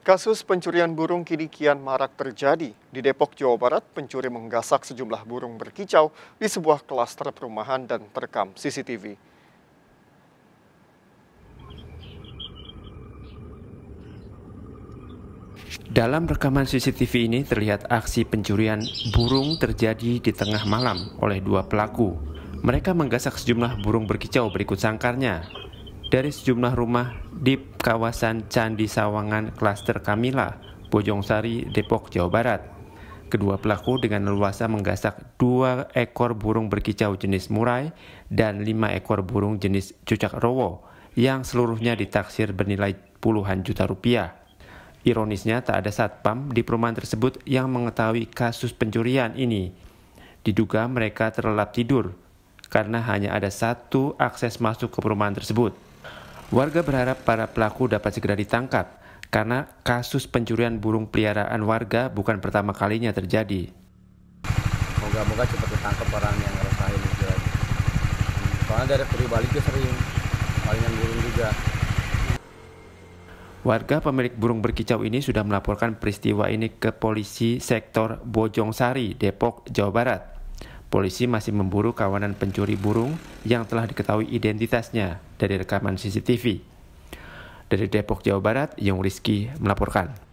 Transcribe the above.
Kasus pencurian burung kini kian marak terjadi. Di Depok, Jawa Barat, pencuri menggasak sejumlah burung berkicau di sebuah klaster perumahan dan terekam CCTV. Dalam rekaman CCTV ini terlihat aksi pencurian burung terjadi di tengah malam oleh dua pelaku. Mereka menggasak sejumlah burung berkicau berikut sangkarnya dari sejumlah rumah di kawasan Candi Sawangan, klaster Kamila, Bojongsari, Depok, Jawa Barat. Kedua pelaku dengan leluasa menggasak dua ekor burung berkicau jenis murai dan lima ekor burung jenis cucak rowo yang seluruhnya ditaksir bernilai puluhan juta rupiah. Ironisnya tak ada satpam di perumahan tersebut yang mengetahui kasus pencurian ini. Diduga mereka terlelap tidur karena hanya ada satu akses masuk ke perumahan tersebut. Warga berharap para pelaku dapat segera ditangkap karena kasus pencurian burung peliharaan warga bukan pertama kalinya terjadi. Moga-moga cepat ditangkap orang yang ngerasain itu. Soalnya dari Puri balik itu sering palingan burung juga. Warga pemilik burung berkicau ini sudah melaporkan peristiwa ini ke polisi sektor Bojongsari, Depok, Jawa Barat. Polisi masih memburu kawanan pencuri burung yang telah diketahui identitasnya dari rekaman CCTV. Dari Depok, Jawa Barat, Yung Rizky melaporkan.